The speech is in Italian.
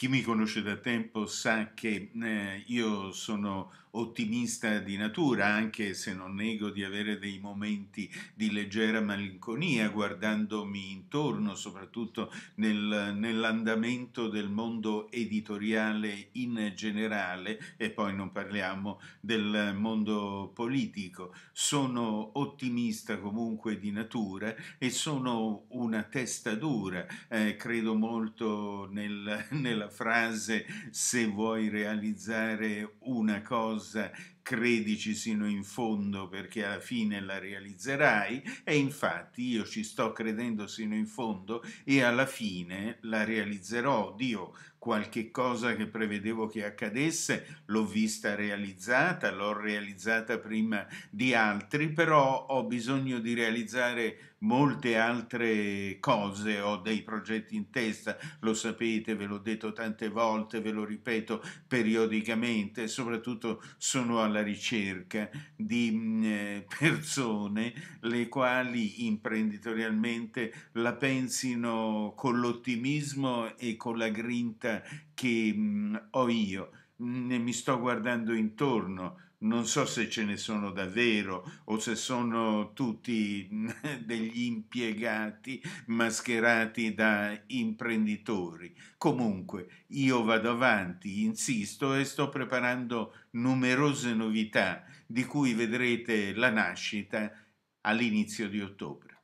Chi mi conosce da tempo sa che eh, io sono ottimista di natura, anche se non nego di avere dei momenti di leggera malinconia guardandomi intorno, soprattutto nel, nell'andamento del mondo editoriale in generale e poi non parliamo del mondo politico. Sono ottimista comunque di natura e sono una testa dura, eh, credo molto nel, nella frase se vuoi realizzare una cosa credici sino in fondo perché alla fine la realizzerai e infatti io ci sto credendo sino in fondo e alla fine la realizzerò. Dio qualche cosa che prevedevo che accadesse, l'ho vista realizzata, l'ho realizzata prima di altri, però ho bisogno di realizzare molte altre cose, ho dei progetti in testa, lo sapete, ve l'ho detto tante volte, ve lo ripeto periodicamente, soprattutto sono alla ricerca di mm, eh, persone le quali imprenditorialmente la pensino con l'ottimismo e con la grinta vita che mh, mm, ho io, ne mi sto guardando intorno, non so se ce ne sono davvero o se sono tutti degli impiegati mascherati da imprenditori. Comunque io vado avanti, insisto e sto preparando numerose novità di cui vedrete la nascita all'inizio di ottobre.